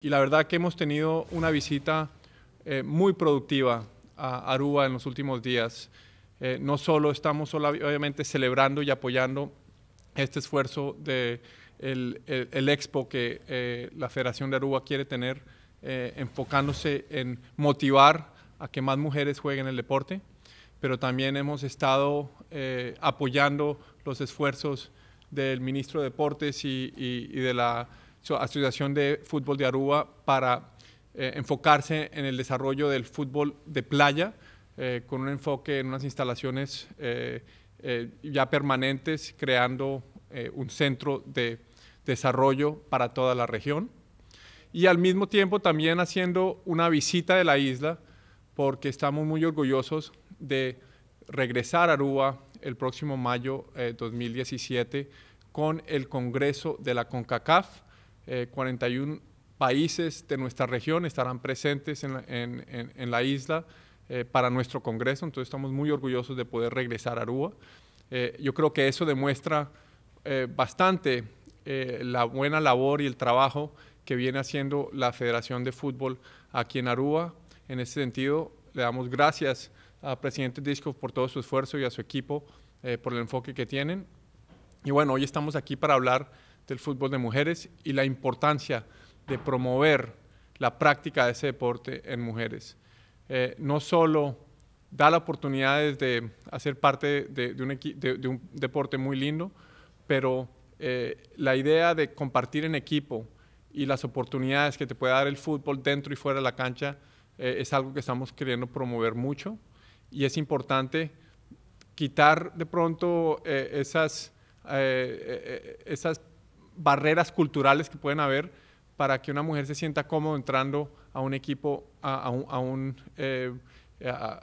Y la verdad que hemos tenido una visita eh, muy productiva a Aruba en los últimos días. Eh, no solo estamos obviamente celebrando y apoyando este esfuerzo de el, expo que eh, la Federación de Aruba quiere tener, enfocándose en motivar a que más mujeres jueguen el deporte, pero también hemos estado apoyando los esfuerzos del ministro de Deportes y de la Asociación de Fútbol de Aruba, para eh, enfocarse en el desarrollo del fútbol de playa, eh, con un enfoque en unas instalaciones eh, ya permanentes, creando un centro de desarrollo para toda la región. Y al mismo tiempo también haciendo una visita de la isla, porque estamos muy orgullosos de regresar a Aruba el próximo mayo 2017 con el Congreso de la CONCACAF, 41 eh, países de nuestra región estarán presentes en la, isla eh, para nuestro Congreso, entonces estamos muy orgullosos de poder regresar a Aruba. Eh, yo creo que eso demuestra bastante la buena labor y el trabajo que viene haciendo la Federación de Fútbol aquí en Aruba. En ese sentido, le damos gracias al Presidente Disco por todo su esfuerzo y a su equipo por el enfoque que tienen. Y bueno, hoy estamos aquí para hablar del fútbol de mujeres y la importancia de promover la práctica de ese deporte en mujeres. Eh, no solo da la oportunidad de hacer parte de, un, deporte muy lindo, pero eh, la idea de compartir en equipo y las oportunidades que te puede dar el fútbol dentro y fuera de la cancha eh, es algo que estamos queriendo promover mucho y es importante quitar de pronto esas, esas barreras culturales que pueden haber para que una mujer se sienta cómoda entrando a un equipo, a, eh,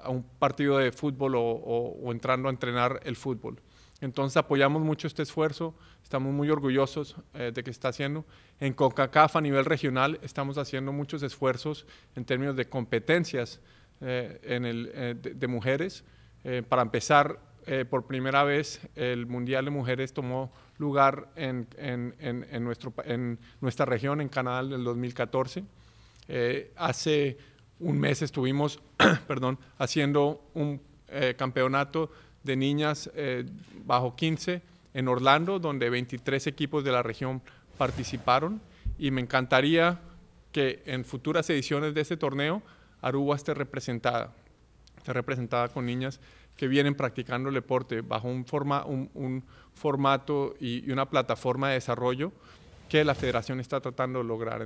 un, partido de fútbol o, entrando a entrenar el fútbol. Entonces apoyamos mucho este esfuerzo, estamos muy orgullosos eh, de que está haciendo. En CONCACAF a nivel regional estamos haciendo muchos esfuerzos en términos de competencias eh, de, de, mujeres. para empezar, eh, por primera vez el Mundial de Mujeres tomó lugar en, en, nuestra región, en Canadá, en el 2014. Eh, hace un mes estuvimos perdón, haciendo un eh, campeonato de niñas bajo 15 en Orlando, donde 23 equipos de la región participaron. Y me encantaría que en futuras ediciones de este torneo Aruba esté representada está representada con niñas que vienen practicando el deporte bajo un, forma, un, un formato y, y, una plataforma de desarrollo que la federación está tratando de lograr.